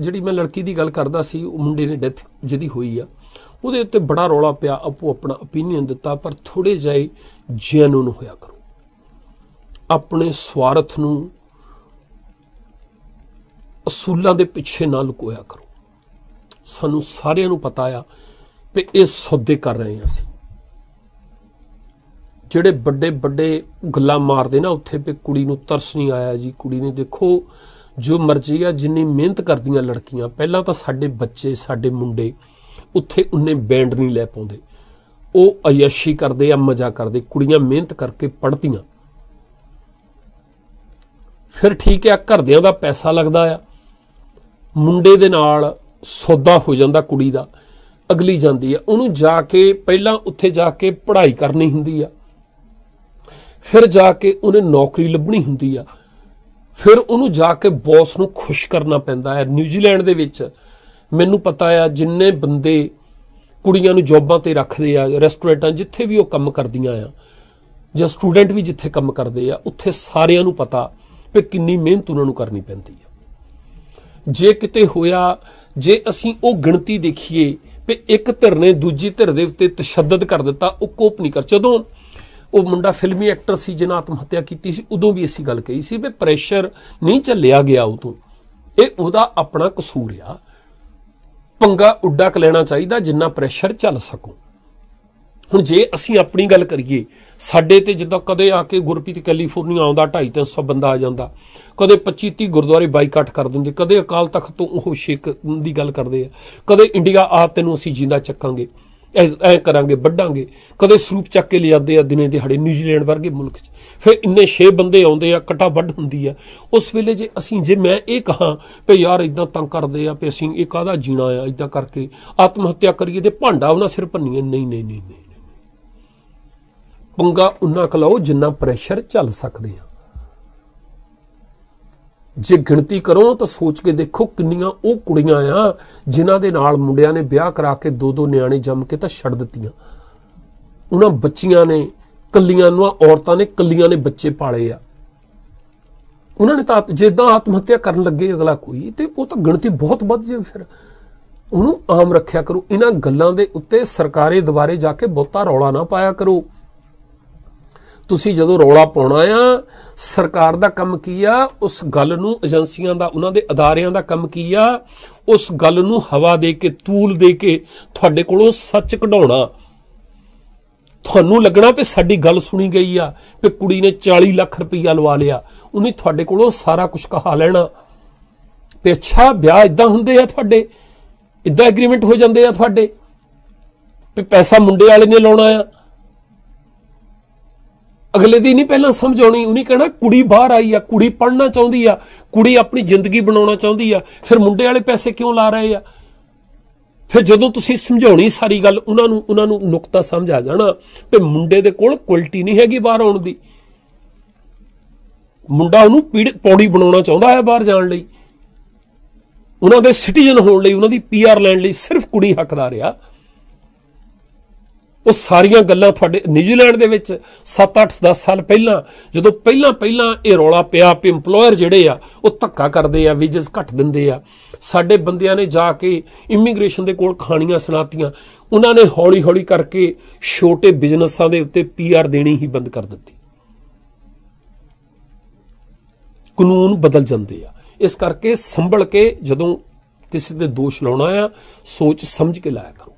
ਜਿਹੜੀ ਮੈਂ ਲੜਕੀ ਦੀ ਗੱਲ ਕਰਦਾ ਸੀ ਉਹ ਮੁੰਡੇ ਨੇ ਡੈਥ ਜਿਹਦੀ ਹੋਈ ਆ ਉਹਦੇ ਉੱਤੇ ਬੜਾ ਰੌਲਾ ਪਿਆ ਆਪੋ ਆਪਣਾ opinion ਦਿੱਤਾ ਪਰ ਥੋੜੇ ਜਾਈ ਜੈਨੂਨ ਹੋਇਆ ਕਰੋ ਆਪਣੇ ਸਵਾਰਥ ਨੂੰ ਅਸੂਲਾਂ ਦੇ ਪਿੱਛੇ ਨਾ ਲੁਕੋਇਆ ਕਰੋ ਸਾਨੂੰ ਸਾਰਿਆਂ ਨੂੰ ਪਤਾ ਆ ਕਿ ਇਹ ਸੌਦੇ ਕਰ ਰਹੇ ਆ ਅਸੀਂ ਜਿਹੜੇ ਵੱਡੇ ਵੱਡੇ ਗੱਲਾਂ ਮਾਰਦੇ ਨਾ ਉੱਥੇ ਵੀ ਕੁੜੀ ਨੂੰ ਤਰਸ ਨਹੀਂ ਆਇਆ ਜੀ ਕੁੜੀ ਨੇ ਦੇਖੋ ਜੋ ਮਰਜ਼ੀ ਆ ਜਿੰਨੀ ਮਿਹਨਤ ਕਰਦੀਆਂ ਲੜਕੀਆਂ ਪਹਿਲਾਂ ਤਾਂ ਸਾਡੇ ਬੱਚੇ ਸਾਡੇ ਮੁੰਡੇ ਉੱਥੇ ਉਹਨੇ ਬੈਂਡ ਨਹੀਂ ਲੈ ਪਾਉਂਦੇ ਉਹ ਅਯਸ਼ੀ ਕਰਦੇ ਆ ਮਜ਼ਾ ਕਰਦੇ ਕੁੜੀਆਂ ਮਿਹਨਤ ਕਰਕੇ ਪੜ੍ਹਦੀਆਂ ਫਿਰ ਠੀਕ ਆ ਘਰਦਿਆਂ ਦਾ ਪੈਸਾ ਲੱਗਦਾ ਆ ਮੁੰਡੇ ਦੇ ਨਾਲ ਸੌਦਾ ਹੋ ਜਾਂਦਾ ਕੁੜੀ ਦਾ ਅਗਲੀ ਜਾਂਦੀ ਆ ਉਹਨੂੰ ਜਾ ਕੇ ਪਹਿਲਾਂ ਉੱਥੇ ਜਾ ਕੇ ਪੜ੍ਹਾਈ ਕਰਨੀ ਹੁੰਦੀ ਆ ਫਿਰ ਜਾ ਕੇ ਉਹਨੇ ਨੌਕਰੀ ਲੱਭਣੀ ਹੁੰਦੀ ਆ ਫਿਰ ਉਹਨੂੰ ਜਾ ਕੇ ਬੌਸ ਨੂੰ ਖੁਸ਼ ਕਰਨਾ ਪੈਂਦਾ ਹੈ ਨਿਊਜ਼ੀਲੈਂਡ ਦੇ ਵਿੱਚ ਮੈਨੂੰ ਪਤਾ ਆ ਜਿੰਨੇ ਬੰਦੇ ਕੁੜੀਆਂ ਨੂੰ ਜੌਬਾਂ ਤੇ ਰੱਖਦੇ ਆ ਰੈਸਟੋਰੈਂਟਾਂ ਜਿੱਥੇ ਵੀ ਉਹ ਕੰਮ ਕਰਦੀਆਂ ਆ ਜਾਂ ਸਟੂਡੈਂਟ ਵੀ ਜਿੱਥੇ ਕੰਮ ਕਰਦੇ ਆ ਉੱਥੇ ਸਾਰਿਆਂ ਨੂੰ ਪਤਾ ਕਿ ਕਿੰਨੀ ਮਿਹਨਤ ਉਹਨਾਂ ਨੂੰ ਕਰਨੀ ਪੈਂਦੀ ਆ ਜੇ ਕਿਤੇ ਹੋਇਆ ਜੇ ਅਸੀਂ ਉਹ ਗਿਣਤੀ ਦੇਖੀਏ ਕਿ ਇੱਕ ਧਿਰ ਨੇ ਦੂਜੀ ਧਿਰ ਦੇ ਉੱਤੇ ਤਸ਼ੱਦਦ ਕਰ ਦਿੱਤਾ ਉਹ ਕੋਪ ਨਹੀਂ ਕਰ ਜਦੋਂ ਉਹ ਮੁੰਡਾ ਫਿਲਮੀ ਐਕਟਰ ਸੀ ਜਿਹਨੇ ਆਤਮ ਹੱਤਿਆ ਕੀਤੀ ਸੀ ਉਦੋਂ ਵੀ ਅਸੀਂ ਗੱਲ ਕਹੀ ਸੀ ਵੀ ਪ੍ਰੈਸ਼ਰ ਨਹੀਂ ਚੱਲਿਆ ਗਿਆ ਉਹ ਤੋਂ ਇਹ ਉਹਦਾ ਆਪਣਾ ਕਸੂਰ ਆ ਪੰਗਾ ਉੱਡਾ ਕ ਲੈਣਾ ਚਾਹੀਦਾ ਜਿੰਨਾ ਪ੍ਰੈਸ਼ਰ ਚੱਲ ਸਕੋ ਹੁਣ ਜੇ ਅਸੀਂ ਆਪਣੀ ਗੱਲ ਕਰੀਏ ਸਾਡੇ ਤੇ ਜਿੱਦਾਂ ਕਦੇ ਆ ਕੇ ਗੁਰਪ੍ਰੀਤ ਕੈਲੀਫੋਰਨੀਆ ਆਉਂਦਾ 250 ਬੰਦਾ ਆ ਜਾਂਦਾ ਕਦੇ 25 30 ਗੁਰਦੁਆਰੇ ਬਾਈਕਾਟ ਕਰ ਦਿੰਦੇ ਕਦੇ ਅਕਾਲ ਤਖਤ ਤੋਂ ਉਹ ਸ਼ੇਕ ਦੀ ਗੱਲ ਕਰਦੇ ਆ ਕਦੇ ਇੰਡੀਆ ਆ ਤੈਨੂੰ ਅਸੀਂ ਜਿੰਦਾ ਚੱਕਾਂਗੇ ਐ ਐ ਕਰਾਂਗੇ ਵੱਡਾਂਗੇ ਕਦੇ ਸਰੂਪ ਚੱਕ ਕੇ ਲਿਆਉਂਦੇ ਆ ਦਿਨੇ ਦਿਹਾੜੇ ਨਿਊਜ਼ੀਲੈਂਡ ਵਰਗੇ ਮੁਲਕ 'ਚ ਫਿਰ ਇੰਨੇ 6 ਬੰਦੇ ਆਉਂਦੇ ਆ ਕਟਾ ਵੱਢ ਹੁੰਦੀ ਆ ਉਸ ਵੇਲੇ ਜੇ ਅਸੀਂ ਜੇ ਮੈਂ ਇਹ ਕਹਾ ਵੀ ਯਾਰ ਇਦਾਂ ਤੰਗ ਕਰਦੇ ਆ ਵੀ ਅਸੀਂ ਇਹ ਕਾਹਦਾ ਜੀਣਾ ਆ ਇਦਾਂ ਕਰਕੇ ਆਤਮ ਹੱਤਿਆ ਕਰੀਏ ਤੇ ਭਾਂਡਾ ਉਹਨਾਂ ਸਿਰ ਭੰਨੀਏ ਨਹੀਂ ਨਹੀਂ ਨਹੀਂ ਪੰਗਾ ਉਹਨਾਂ ਆਓ ਜਿੰਨਾ ਪ੍ਰੈਸ਼ਰ ਚੱਲ ਸਕਦੇ ਆ ਜੇ ਗਿਣਤੀ ਕਰੋ ਤਾਂ ਸੋਚ ਕੇ ਦੇਖੋ ਕਿੰਨੀਆਂ ਉਹ ਕੁੜੀਆਂ ਆ ਜਿਨ੍ਹਾਂ ਦੇ ਨਾਲ ਮੁੰਡਿਆਂ ਨੇ ਵਿਆਹ ਕਰਾ ਕੇ ਦੋ ਦੋ ਨਿਆਣੇ ਜੰਮ ਕੇ ਤਾਂ ਛੱਡ ਦਿੱਤੀਆਂ ਉਹਨਾਂ ਬੱਚੀਆਂ ਨੇ ਕੱਲੀਆਂ ਨੂੰ ਆ ਔਰਤਾਂ ਨੇ ਕੱਲੀਆਂ ਨੇ ਬੱਚੇ ਪਾਲੇ ਆ ਉਹਨਾਂ ਨੇ ਤਾਂ ਜਿੱਦਾਂ ਆਤਮ ਹੱਤਿਆ ਕਰਨ ਲੱਗੇ ਅਗਲਾ ਕੋਈ ਤੇ ਉਹ ਤਾਂ ਗਿਣਤੀ ਬਹੁਤ ਵੱਧ ਜੇ ਫਿਰ ਉਹਨੂੰ ਆਮ ਰੱਖਿਆ ਕਰੋ ਇਹਨਾਂ ਗੱਲਾਂ ਦੇ ਉੱਤੇ ਸਰਕਾਰੇ ਦੁਆਰੇ ਜਾ ਕੇ ਬਹੁਤਾ ਰੌਲਾ ਨਾ ਪਾਇਆ ਕਰੋ ਤੁਸੀਂ ਜਦੋਂ ਰੋਲਾ ਪਾਉਣਾ ਆ ਸਰਕਾਰ ਦਾ ਕੰਮ ਕੀ ਆ ਉਸ ਗੱਲ ਨੂੰ ਏਜੰਸੀਆਂ ਦਾ ਉਹਨਾਂ ਦੇ ਅਦਾਰਿਆਂ ਦਾ ਕੰਮ ਕੀ ਆ ਉਸ ਗੱਲ ਨੂੰ ਹਵਾ ਦੇ ਕੇ ਤੂਲ ਦੇ ਕੇ ਤੁਹਾਡੇ ਕੋਲੋਂ ਸੱਚ ਕਢਾਉਣਾ ਤੁਹਾਨੂੰ ਲੱਗਣਾ ਕਿ ਸਾਡੀ ਗੱਲ ਸੁਣੀ ਗਈ ਆ ਕਿ ਕੁੜੀ ਨੇ 40 ਲੱਖ ਰੁਪਈਆ ਲਵਾ ਲਿਆ ਉਹਨੇ ਤੁਹਾਡੇ ਕੋਲੋਂ ਸਾਰਾ ਕੁਝ ਕਹਾ ਲੈਣਾ ਕਿ ਅੱਛਾ ਵਿਆਹ ਇਦਾਂ ਹੁੰਦੇ ਆ ਤੁਹਾਡੇ ਇਦਾਂ ਐਗਰੀਮੈਂਟ ਹੋ ਜਾਂਦੇ ਆ ਤੁਹਾਡੇ ਵੀ ਪੈਸਾ ਮੁੰਡੇ ਵਾਲੇ ਨੇ ਲਾਉਣਾ ਆ ਅਗਲੇ ਦੀ ਨਹੀਂ ਪਹਿਲਾਂ ਸਮਝਾਉਣੀ ਉਹਨੇ ਕਹਿਣਾ ਕੁੜੀ ਬਾਹਰ ਆਈ ਆ ਕੁੜੀ ਪੜ੍ਹਨਾ ਚਾਹੁੰਦੀ ਆ ਕੁੜੀ ਆਪਣੀ ਜ਼ਿੰਦਗੀ ਬਣਾਉਣਾ ਚਾਹੁੰਦੀ ਆ ਫਿਰ ਮੁੰਡੇ ਵਾਲੇ ਪੈਸੇ ਕਿਉਂ ਲਾ ਰਹੇ ਆ ਫਿਰ ਜਦੋਂ ਤੁਸੀਂ ਸਮਝਾਉਣੀ ਸਾਰੀ ਗੱਲ ਉਹਨਾਂ ਨੂੰ ਉਹਨਾਂ ਨੂੰ ਨੁਕਤਾ ਸਮਝ ਆ ਜਾਣਾ ਕਿ ਮੁੰਡੇ ਦੇ ਕੋਲ ਕੁਆਲਿਟੀ ਨਹੀਂ ਹੈਗੀ ਬਾਹਰ ਆਉਣ ਦੀ ਮੁੰਡਾ ਉਹਨੂੰ ਪੌੜੀ ਬਣਾਉਣਾ ਚਾਹੁੰਦਾ ਹੈ ਬਾਹਰ ਜਾਣ ਲਈ ਉਹਨਾਂ ਦੇ ਸਿਟੀਜ਼ਨ ਹੋਣ ਲਈ ਉਹਨਾਂ ਦੀ ਪੀਆਰ ਲੈਣ ਲਈ ਸਿਰਫ ਕੁੜੀ ਹੱਕਦਾਰ ਆ ਉਹ ਸਾਰੀਆਂ ਗੱਲਾਂ ਤੁਹਾਡੇ ਨਿਊਜ਼ੀਲੈਂਡ ਦੇ ਵਿੱਚ 7-8 10 ਸਾਲ ਪਹਿਲਾਂ ਜਦੋਂ ਪਹਿਲਾਂ ਪਹਿਲਾਂ ਇਹ ਰੌਲਾ ਪਿਆ ਕਿ EMPLOYER ਜਿਹੜੇ ਆ ਉਹ ਧੱਕਾ ਕਰਦੇ ਆ ਵੀਜ਼ਸ ਘੱਟ ਦਿੰਦੇ ਆ ਸਾਡੇ ਬੰਦਿਆਂ ਨੇ ਜਾ ਕੇ ਇਮੀਗ੍ਰੇਸ਼ਨ ਦੇ ਕੋਲ ਖਾਣੀਆਂ ਸੁਣਾਤੀਆਂ ਉਹਨਾਂ ਨੇ ਹੌਲੀ-ਹੌਲੀ ਕਰਕੇ ਛੋਟੇ ਬਿਜ਼ਨਸਾਂ ਦੇ ਉੱਤੇ ਪੀਆਰ ਦੇਣੀ ਹੀ ਬੰਦ ਕਰ ਦਿੱਤੀ ਕਾਨੂੰਨ ਬਦਲ ਜਾਂਦੇ ਆ ਇਸ ਕਰਕੇ ਸੰਭਲ ਕੇ ਜਦੋਂ ਕਿਸੇ ਤੇ ਦੋਸ਼ ਲਾਉਣਾ ਆ ਸੋਚ ਸਮਝ ਕੇ ਲਾਇਆ ਕਰੋ